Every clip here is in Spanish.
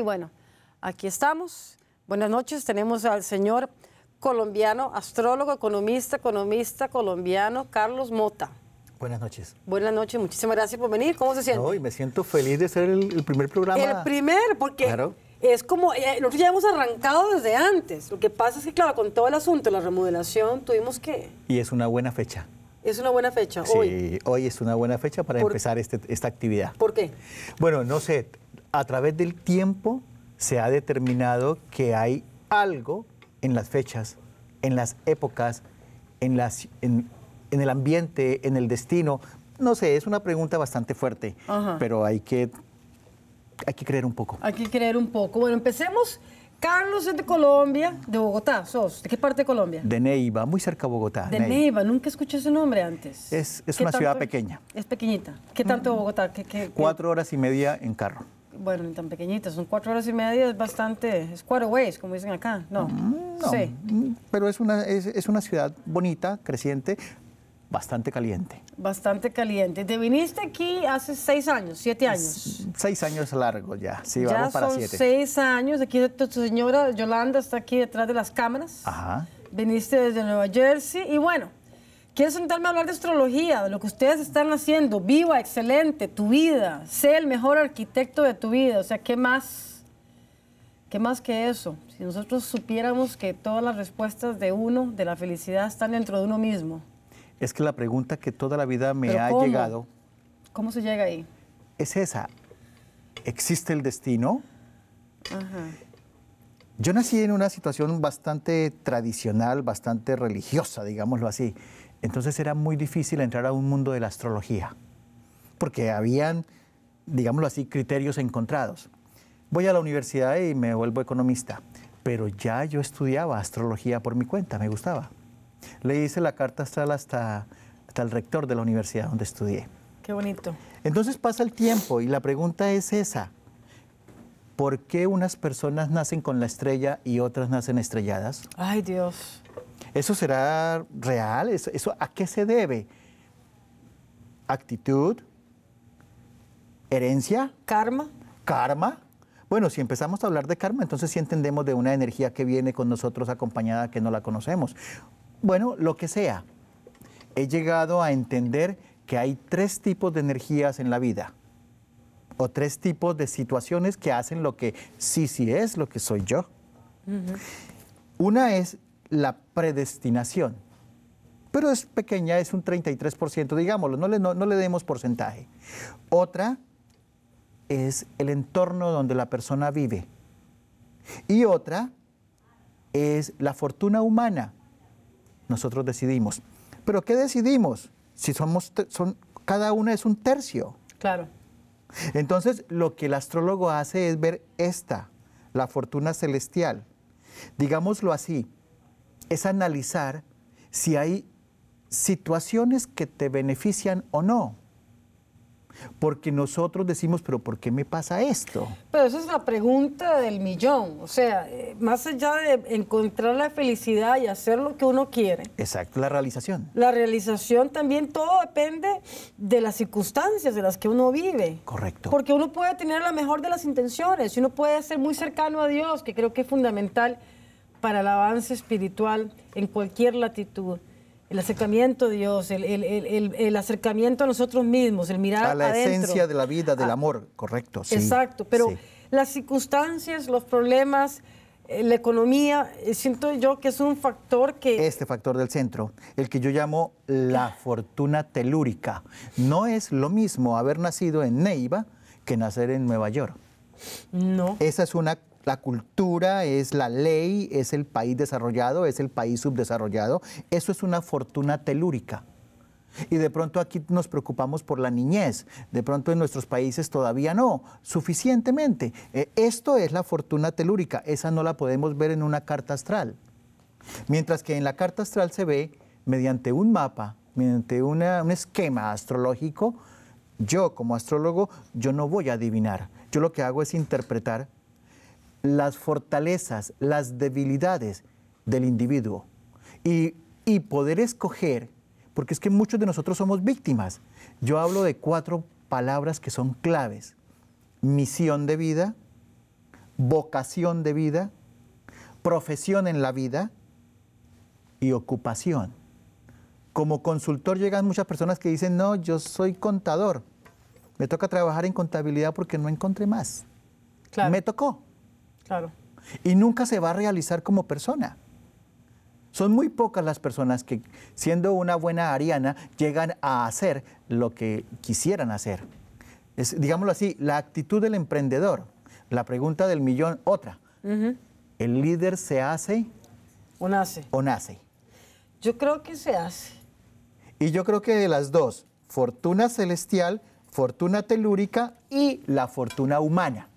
y bueno, aquí estamos. Buenas noches, tenemos al señor colombiano, astrólogo, economista, economista colombiano, Carlos Mota. Buenas noches. Buenas noches, muchísimas gracias por venir. ¿Cómo se siente? Hoy me siento feliz de ser el, primer programa. El primer, porque es como, eh, nosotros ya hemos arrancado desde antes. Lo que pasa es que, claro, con todo el asunto, la remodelación, tuvimos que... Y es una buena fecha. Es una buena fecha, sí, hoy. es una buena fecha para empezar este, esta actividad. ¿Por qué? Bueno, no sé, a través del tiempo se ha determinado que hay algo en las fechas, en las épocas, en, las, en, el ambiente, en el destino. No sé, es una pregunta bastante fuerte, pero hay que, hay que creer un poco. Hay que creer un poco. Bueno, empecemos. Carlos es de Colombia, de Bogotá, sos. ¿De qué parte de Colombia? De Neiva, muy cerca de Bogotá. De Neiva, nunca escuché ese nombre antes. Es, una ciudad pequeña. Es pequeñita. ¿Qué tanto mm. Bogotá? Cuatro horas y media en carro bueno, ni tan pequeñita, son cuatro horas y media, es bastante, es cuatro ways, como dicen acá, ¿no? Mm, sí. Mm, pero es una, es, es una ciudad bonita, creciente, bastante caliente. Bastante caliente. Te viniste aquí hace seis años, siete años. Seis años largo ya, sí, vamos para son Seis años, aquí tu señora Yolanda está aquí detrás de las cámaras. Ajá. Viniste desde Nueva Jersey y bueno, Quiero sentarme a hablar de astrología, de lo que ustedes están haciendo. Viva, excelente, tu vida. Sé el mejor arquitecto de tu vida. O sea, ¿qué más? ¿Qué más que eso? Si nosotros supiéramos que todas las respuestas de uno, de la felicidad, están dentro de uno mismo. Es que la pregunta que toda la vida me ha llegado. ¿Cómo se llega ahí? Es esa. ¿Existe el destino? Yo nací en una situación bastante tradicional, bastante religiosa, digámoslo así. Entonces era muy difícil entrar a un mundo de la astrología, porque habían, digámoslo así, criterios encontrados. Voy a la universidad y me vuelvo economista, pero ya yo estudiaba astrología por mi cuenta, me gustaba. Le hice la carta astral hasta, hasta el rector de la universidad donde estudié. Qué bonito. Entonces pasa el tiempo y la pregunta es esa. ¿Por qué unas personas nacen con la estrella y otras nacen estrelladas? Ay, Dios. ¿Eso será real? ¿Eso, a qué se debe? ¿Actitud? ¿Herencia? ¿Karma? ¿Karma? Bueno, si empezamos a hablar de karma, entonces sí entendemos de una energía que viene con nosotros acompañada que no la conocemos. Bueno, lo que sea. He llegado a entender que hay tres tipos de energías en la vida o tres tipos de situaciones que hacen lo que sí, sí es lo que soy yo. Una es la predestinación. Pero es pequeña, es un 33%, digámoslo, no le, demos porcentaje. Otra es el entorno donde la persona vive. Y otra es la fortuna humana. Nosotros decidimos. Pero ¿qué decidimos? Si somos, son, cada una es un tercio. Claro. Entonces, lo que el astrólogo hace es ver esta, la fortuna celestial. Digámoslo así, es analizar si hay situaciones que te benefician o no. Porque nosotros decimos, pero ¿por qué me pasa esto? Pero esa es la pregunta del millón. O sea, eh, más allá de encontrar la felicidad y hacer lo que uno quiere. Exacto, la realización. La realización también todo depende de las circunstancias de las que uno vive. Correcto. Porque uno puede tener la mejor de las intenciones, uno puede ser muy cercano a Dios, que creo que es fundamental para el avance espiritual en cualquier latitud. El acercamiento a Dios, el, acercamiento a nosotros mismos, el mirar a la esencia de la vida, del ah, amor, correcto. exacto, pero las circunstancias, los problemas, eh, la economía, eh, siento yo que es un factor que... Este factor del centro, el que yo llamo la fortuna telúrica. No es lo mismo haber nacido en Neiva que nacer en Nueva York. No. Esa es una la cultura es la ley, es el país desarrollado, es el país subdesarrollado. Eso es una fortuna telúrica. Y de pronto aquí nos preocupamos por la niñez, de pronto en nuestros países todavía no, suficientemente. Eh, esto es la fortuna telúrica, esa no la podemos ver en una carta astral. Mientras que en la carta astral se ve mediante un mapa, mediante un esquema astrológico, yo como astrólogo, yo no voy a adivinar. Yo lo que hago es interpretar las fortalezas, las debilidades del individuo y, poder escoger, porque es que muchos de nosotros somos víctimas. Yo hablo de cuatro palabras que son claves. Misión de vida, vocación de vida, profesión en la vida y ocupación. Como consultor llegan muchas personas que dicen, no, yo soy contador. Me toca trabajar en contabilidad porque no encontré más. Me tocó. Y nunca se va a realizar como persona. Son muy pocas las personas que, siendo una buena ariana, llegan a hacer lo que quisieran hacer. digámoslo así, la actitud del emprendedor. La pregunta del millón, otra. ¿El líder se hace? ¿O nace? ¿O nace? Yo creo que se hace. Y yo creo que de las dos, fortuna celestial, fortuna telúrica y la fortuna humana.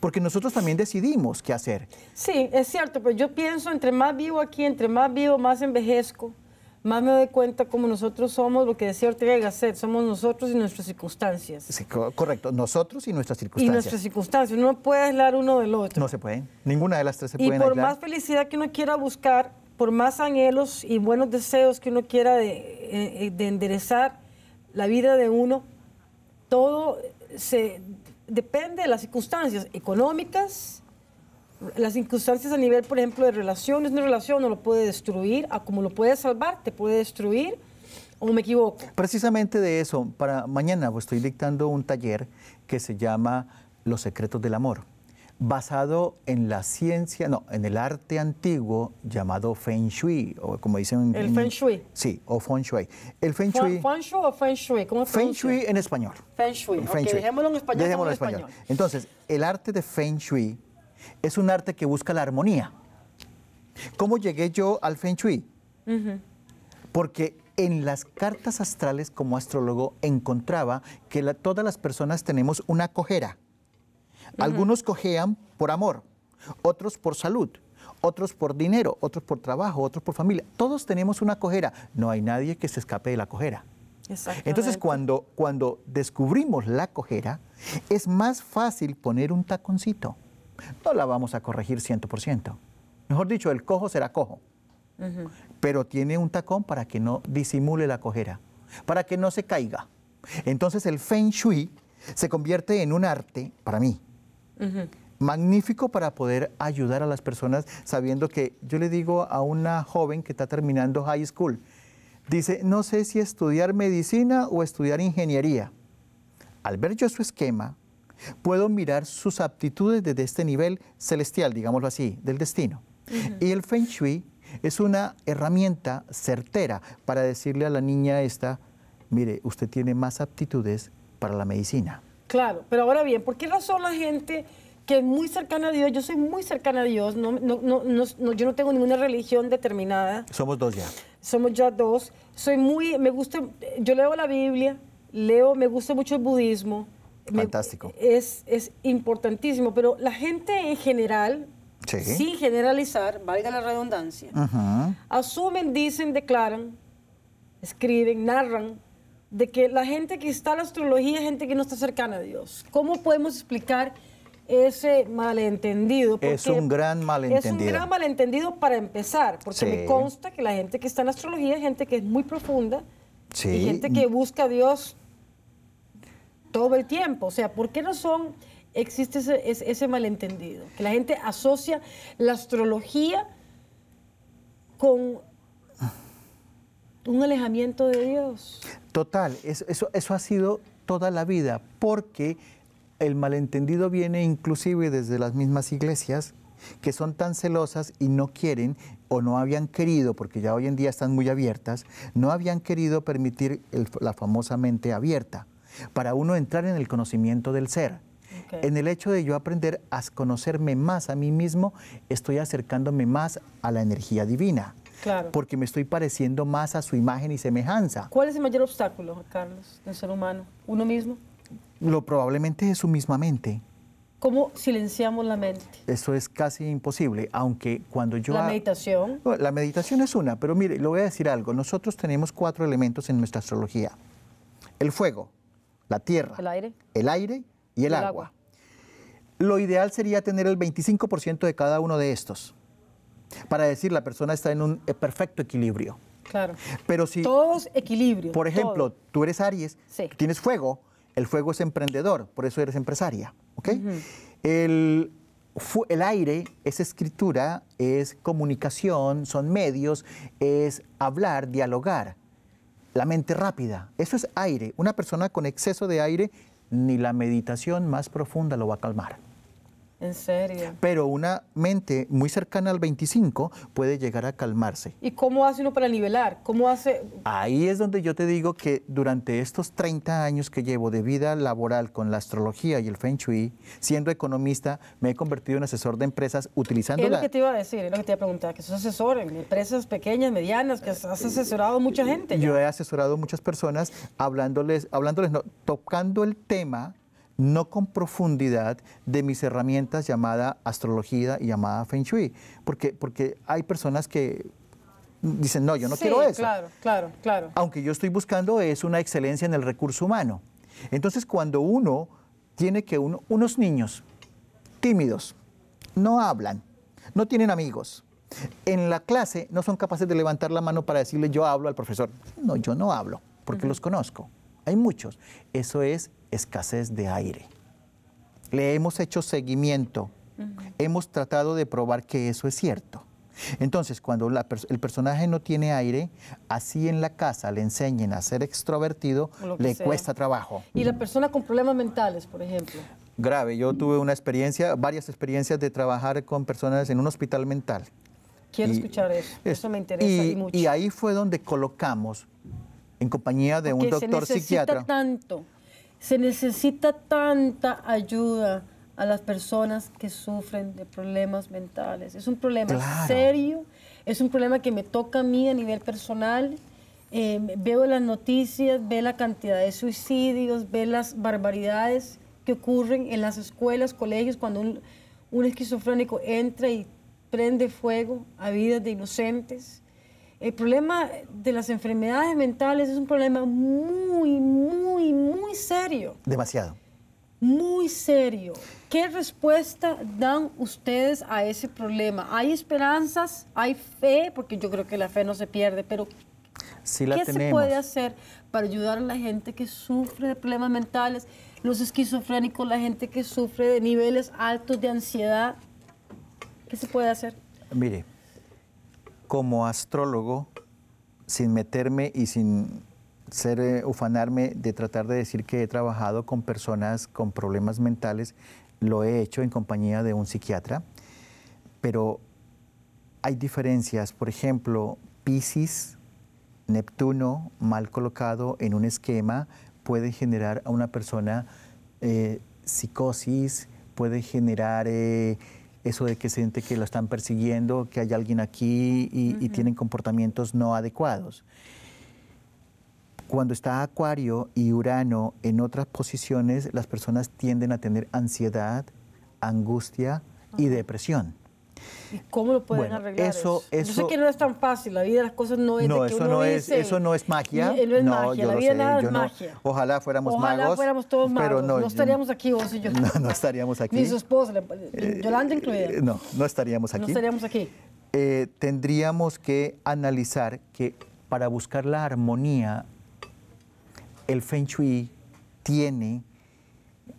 Porque nosotros también decidimos qué hacer. Sí, es cierto, pero yo pienso, entre más vivo aquí, entre más vivo, más envejezco, más me doy cuenta cómo nosotros somos, lo que decía Ortega y Gasset, somos nosotros y nuestras circunstancias. correcto, nosotros y nuestras circunstancias. Y nuestras circunstancias, no puede aislar uno del otro. No se pueden, ninguna de las tres se puede. Y por más felicidad que uno quiera buscar, por más anhelos y buenos deseos que uno quiera de eh, eh, enderezar la vida de uno, todo se depende de las circunstancias económicas, las circunstancias a nivel, por ejemplo, de relaciones. Una relación no lo puede destruir, a como lo puede salvar, te puede destruir. ¿O me equivoco? Precisamente de eso, para mañana pues, estoy dictando un taller que se llama Los secretos del amor basado en la ciencia, no, en el arte antiguo llamado Feng Shui, o como dicen... en El Feng Shui. Sí, o Feng Shui. El Feng Shui... Feng Shui o Feng Shui, Feng Shui en español. Feng Shui, feng dejémoslo en español. en español. Entonces, el arte de Feng Shui es un arte que busca la armonía. ¿Cómo llegué yo al Feng Shui? Porque en las cartas astrales como astrólogo encontraba que todas las personas tenemos una cojera algunos cojean por amor, otros por salud, otros por dinero, otros por trabajo, otros por familia. Todos tenemos una cojera. No hay nadie que se escape de la cojera. Entonces, cuando, cuando descubrimos la cojera, es más fácil poner un taconcito. No la vamos a corregir 100%. Mejor dicho, el cojo será cojo. Pero tiene un tacón para que no disimule la cojera, para que no se caiga. Entonces, el feng shui se convierte en un arte, para mí, Magnífico para poder ayudar a las personas sabiendo que yo le digo a una joven que está terminando high school, dice, no sé si estudiar medicina o estudiar ingeniería. Al ver yo su esquema, puedo mirar sus aptitudes desde este nivel celestial, digámoslo así, del destino. Y el Feng Shui es una herramienta certera para decirle a la niña esta, mire, usted tiene más aptitudes para la medicina. Claro, pero ahora bien, ¿por qué razón la gente que es muy cercana a Dios, yo soy muy cercana a Dios, no, yo no tengo ninguna religión determinada. Somos dos ya. Somos ya dos. Soy muy, me gusta, yo leo la Biblia, leo, me gusta mucho el budismo. Fantástico. es, es importantísimo, pero la gente en general, sin generalizar, valga la redundancia, asumen, dicen, declaran, escriben, narran de que la gente que está en la astrología es gente que no está cercana a Dios. ¿Cómo podemos explicar ese malentendido? es un gran malentendido. Es un gran malentendido para empezar, porque me consta que la gente que está en astrología es gente que es muy profunda y gente que busca a Dios todo el tiempo. O sea, ¿por qué no son existe ese, malentendido, que la gente asocia la astrología con un alejamiento de Dios. Total, eso, ha sido toda la vida, porque el malentendido viene inclusive desde las mismas iglesias que son tan celosas y no quieren o no habían querido, porque ya hoy en día están muy abiertas, no habían querido permitir la famosa mente abierta para uno entrar en el conocimiento del ser. En el hecho de yo aprender a conocerme más a mí mismo, estoy acercándome más a la energía divina. Porque me estoy pareciendo más a su imagen y semejanza. ¿Cuál es el mayor obstáculo, Carlos, del ser humano? ¿Uno mismo? Lo probablemente es su misma mente. ¿Cómo silenciamos la mente? Eso es casi imposible, aunque cuando yo... La meditación. La meditación es una, pero mire, le voy a decir algo. Nosotros tenemos cuatro elementos en nuestra astrología. El fuego, la tierra, el aire, el aire y el, agua. agua. Lo ideal sería tener el 25% de cada uno de estos para decir la persona está en un eh, perfecto equilibrio. Claro. Pero si todos equilibrios. Por ejemplo, tú eres Aries, tienes fuego, el fuego es emprendedor, por eso eres empresaria, el, el aire es escritura, es comunicación, son medios, es hablar, dialogar. La mente rápida, eso es aire. Una persona con exceso de aire, ni la meditación más profunda lo va a calmar. ¿En serio? Pero una mente muy cercana al 25 puede llegar a calmarse. ¿Y cómo hace uno para nivelar? ¿Cómo hace...? Ahí es donde yo te digo que durante estos 30 años que llevo de vida laboral con la astrología y el Feng Shui, siendo economista, me he convertido en asesor de empresas utilizando Es lo que te iba a decir, es lo que te iba a preguntar, que sos asesor en empresas pequeñas, medianas, que has asesorado a mucha gente. Yo he asesorado a muchas personas hablándoles, hablándoles no, tocando el tema no con profundidad de mis herramientas llamada astrología y llamada feng shui, porque, hay personas que dicen, no, yo no quiero eso. Claro, claro, claro. Aunque yo estoy buscando es una excelencia en el recurso humano. Entonces, cuando uno tiene que unos niños tímidos, no hablan, no tienen amigos, en la clase no son capaces de levantar la mano para decirle yo hablo al profesor. No, yo no hablo, porque los conozco hay muchos. Eso es escasez de aire. Le hemos hecho seguimiento, hemos tratado de probar que eso es cierto. Entonces, cuando el personaje no tiene aire, así en la casa le enseñen a ser extrovertido, le cuesta trabajo. ¿Y la persona con problemas mentales, por ejemplo? Grave. Yo tuve una experiencia, varias experiencias de trabajar con personas en un hospital mental. Quiero escuchar eso. eso me interesa mucho. Y ahí fue donde colocamos en compañía de un doctor se necesita Tanto, se necesita tanta ayuda a las personas que sufren de problemas mentales. Es un problema serio, es un problema que me toca a mí a nivel personal. Eh, veo las noticias, ve la cantidad de suicidios, ve las barbaridades que ocurren en las escuelas, colegios, cuando un esquizofrénico entra y prende fuego a vidas de inocentes. El problema de las enfermedades mentales es un problema muy, muy, muy serio. Demasiado. Muy serio. ¿Qué respuesta dan ustedes a ese problema? ¿Hay esperanzas? ¿Hay fe? Porque yo creo que la fe no se pierde, pero ¿qué se puede hacer para ayudar a la gente que sufre de problemas mentales, los esquizofrénicos, la gente que sufre de niveles altos de ansiedad? ¿Qué se puede hacer? Mire, como astrólogo, sin meterme y sin ser eh, ufanarme de tratar de decir que he trabajado con personas con problemas mentales, lo he hecho en compañía de un psiquiatra, pero hay diferencias, por ejemplo, Pisces, Neptuno mal colocado en un esquema puede generar a una persona eh, psicosis, puede generar eh, eso de que siente que lo están persiguiendo, que hay alguien aquí y, tienen comportamientos no adecuados. Cuando está Acuario y Urano en otras posiciones, las personas tienden a tener ansiedad, angustia y depresión cómo lo pueden arreglar? Eso, yo sé que no es tan fácil, la vida de las cosas no es de que uno no es, Eso no es magia. no es no, ojalá fuéramos magos. ojalá fuéramos todos magos, no, estaríamos aquí vos y yo. No, no estaríamos aquí. Ni su esposa, eh, Yolanda incluida. Eh, no, no estaríamos aquí. No estaríamos aquí. Eh, tendríamos que analizar que para buscar la armonía, el Feng Shui tiene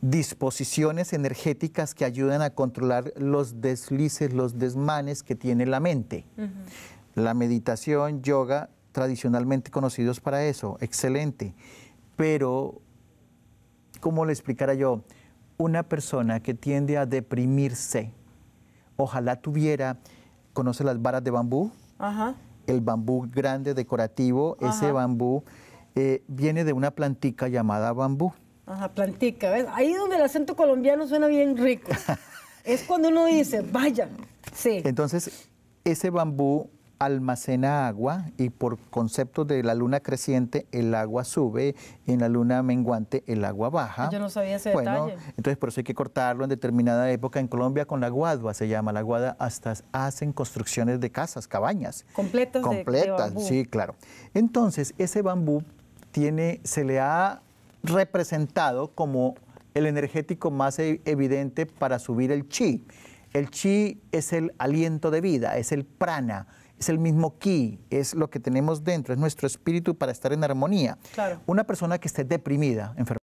disposiciones energéticas que ayudan a controlar los deslices, los desmanes que tiene la mente. La meditación, yoga, tradicionalmente conocidos para eso, excelente. Pero, ¿cómo le explicara yo? Una persona que tiende a deprimirse, ojalá tuviera, ¿conoce las varas de bambú? El bambú grande decorativo, ese bambú eh, viene de una plantica llamada bambú. Ajá, plantica, ¿ves? Ahí donde el acento colombiano suena bien rico. es cuando uno dice, vaya, sí. Entonces, ese bambú almacena agua y por concepto de la luna creciente el agua sube y en la luna menguante el agua baja. Yo no sabía ese bueno, detalle. Entonces por eso hay que cortarlo en determinada época en Colombia con la guadua, se llama la guada, hasta hacen construcciones de casas, cabañas. Completas. Completas, sí, claro. Entonces ese bambú tiene, se le ha representado como el energético más e-, evidente para subir el chi. El chi es el aliento de vida, es el prana, es el mismo ki, es lo que tenemos dentro, es nuestro espíritu para estar en armonía. Una persona que esté deprimida, enferma,